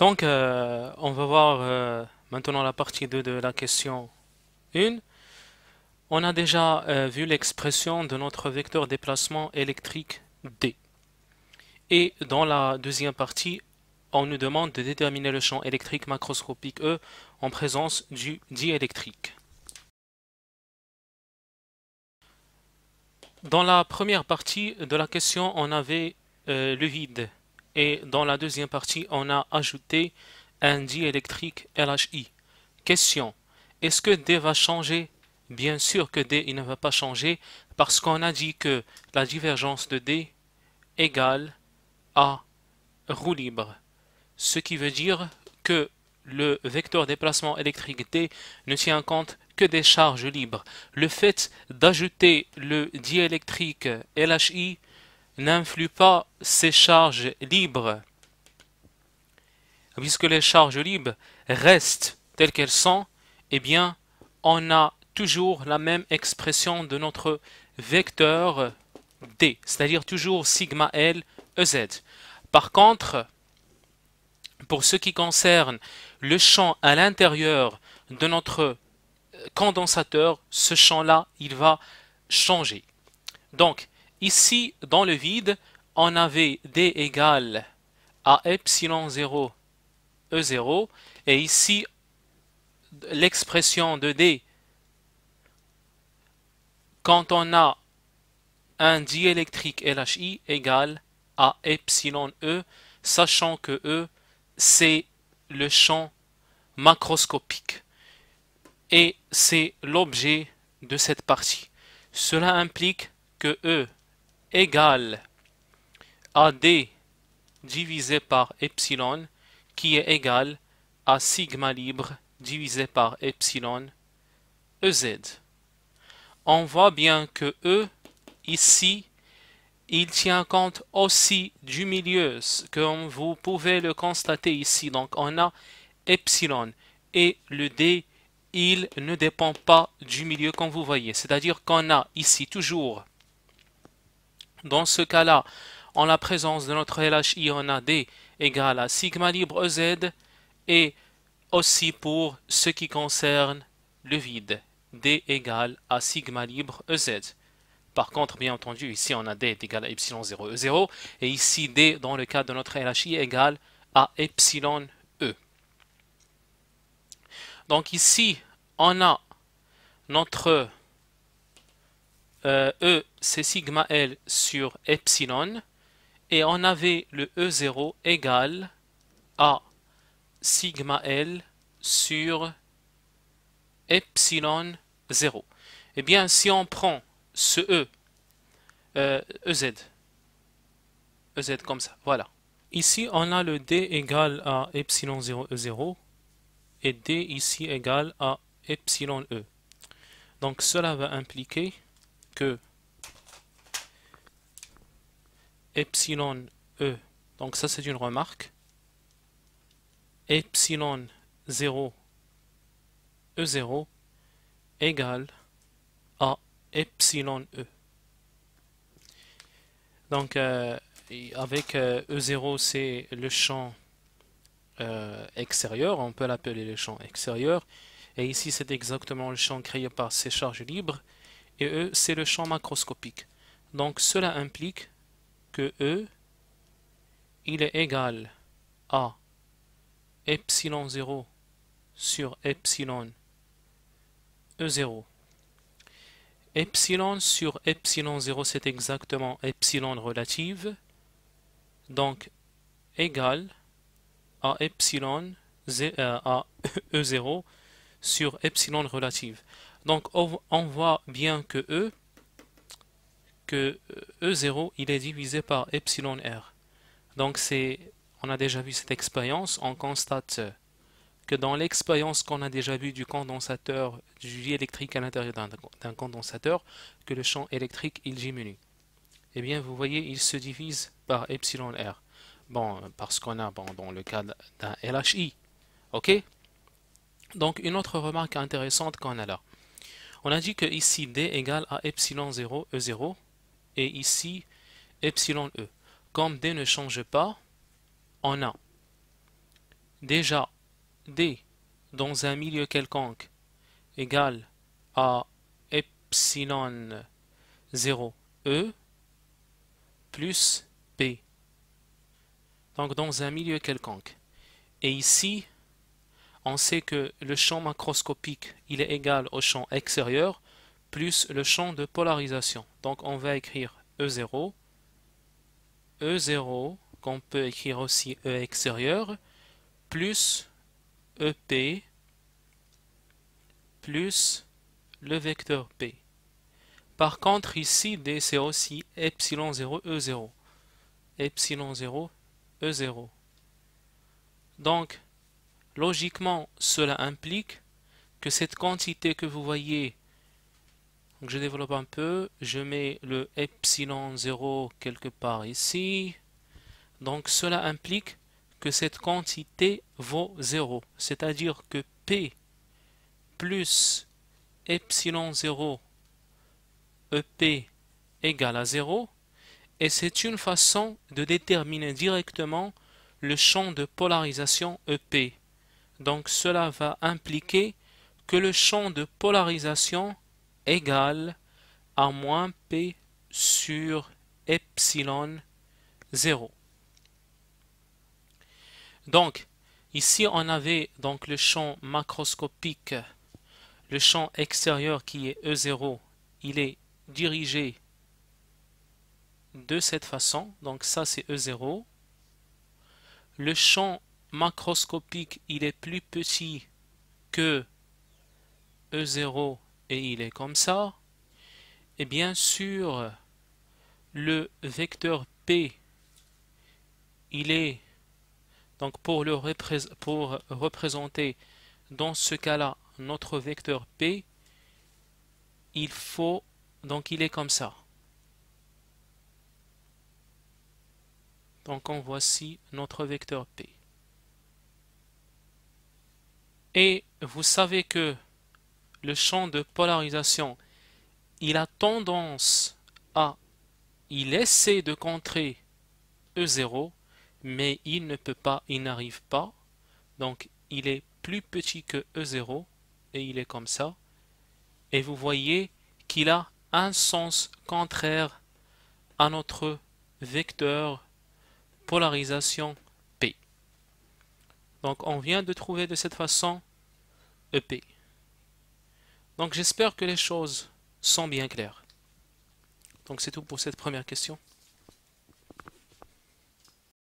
Donc, euh, on va voir euh, maintenant la partie 2 de la question 1. On a déjà euh, vu l'expression de notre vecteur déplacement électrique D. Et dans la deuxième partie, on nous demande de déterminer le champ électrique macroscopique E en présence du diélectrique. Dans la première partie de la question, on avait le vide et dans la deuxième partie, on a ajouté un diélectrique LHI. Question, est-ce que D va changer Bien sûr que D il ne va pas changer parce qu'on a dit que la divergence de D égale à roue libre. Ce qui veut dire que le vecteur déplacement électrique D ne tient compte que des charges libres. Le fait d'ajouter le diélectrique LHI n'influe pas ces charges libres, puisque les charges libres restent telles qu'elles sont, eh bien, on a toujours la même expression de notre vecteur D, c'est-à-dire toujours sigma L EZ. Par contre, pour ce qui concerne le champ à l'intérieur de notre condensateur, ce champ-là, il va changer. Donc, Ici, dans le vide, on avait D égale à epsilon 0, E0, et ici, l'expression de D, quand on a un diélectrique LHI égale à epsilon E, sachant que E, c'est le champ macroscopique et c'est l'objet de cette partie. Cela implique que E Égal à D divisé par epsilon qui est égal à sigma libre divisé par epsilon EZ. On voit bien que E, ici, il tient compte aussi du milieu, comme vous pouvez le constater ici. Donc, on a epsilon et le D, il ne dépend pas du milieu comme vous voyez. C'est-à-dire qu'on a ici toujours dans ce cas-là, en la présence de notre LHI, on a D égale à sigma libre EZ et aussi pour ce qui concerne le vide, D égale à sigma libre EZ. Par contre, bien entendu, ici on a D égale à epsilon 0 E0 et ici D dans le cas de notre LHI égale à epsilon E. Donc ici, on a notre euh, e c'est sigma L sur epsilon et on avait le E0 égal à sigma L sur epsilon 0. Et eh bien, si on prend ce E, euh, e z EZ, EZ comme ça, voilà. Ici, on a le D égal à epsilon 0 E0 et D ici égal à epsilon E. Donc, cela va impliquer epsilon E, donc ça c'est une remarque, epsilon 0 E0 égale à epsilon E. Donc euh, avec E0 euh, e c'est le champ euh, extérieur, on peut l'appeler le champ extérieur, et ici c'est exactement le champ créé par ces charges libres, et E, c'est le champ macroscopique. Donc cela implique que E, il est égal à epsilon 0 sur epsilon E0. Epsilon sur epsilon 0, c'est exactement epsilon relative, donc égal à epsilon E0 euh, e sur epsilon relative. Donc on voit bien que E, que E0, euh, e il est divisé par epsilon R. Donc c'est, on a déjà vu cette expérience, on constate que dans l'expérience qu'on a déjà vue du condensateur, du lit électrique à l'intérieur d'un condensateur, que le champ électrique, il diminue. Eh bien, vous voyez, il se divise par epsilon R. Bon, parce qu'on a, dans le cas d'un LHI, ok Donc, une autre remarque intéressante qu'on a là. On a dit que ici D égale à epsilon 0 E0 et ici epsilon E. Comme D ne change pas, on a déjà D dans un milieu quelconque égale à epsilon 0 E plus P. Donc dans un milieu quelconque. Et ici, on sait que le champ macroscopique il est égal au champ extérieur plus le champ de polarisation. Donc on va écrire E0, E0 qu'on peut écrire aussi E extérieur, plus EP, plus le vecteur P. Par contre ici, D c'est aussi epsilon 0, E0. Epsilon 0, E0. Donc, Logiquement, cela implique que cette quantité que vous voyez, je développe un peu, je mets le epsilon 0 quelque part ici. Donc cela implique que cette quantité vaut 0, c'est-à-dire que P plus epsilon 0 EP égale à 0, et c'est une façon de déterminer directement le champ de polarisation EP. Donc cela va impliquer que le champ de polarisation égale à moins P sur epsilon 0. Donc, ici on avait donc le champ macroscopique, le champ extérieur qui est E0, il est dirigé de cette façon, donc ça c'est E0. Le champ macroscopique, il est plus petit que E0 et il est comme ça, et bien sûr, le vecteur P, il est, donc pour, le pour représenter dans ce cas-là notre vecteur P, il faut, donc il est comme ça. Donc en voici notre vecteur P. Et vous savez que le champ de polarisation, il a tendance à, il essaie de contrer E0, mais il ne peut pas, il n'arrive pas. Donc il est plus petit que E0, et il est comme ça. Et vous voyez qu'il a un sens contraire à notre vecteur polarisation donc on vient de trouver de cette façon EP. Donc j'espère que les choses sont bien claires. Donc c'est tout pour cette première question.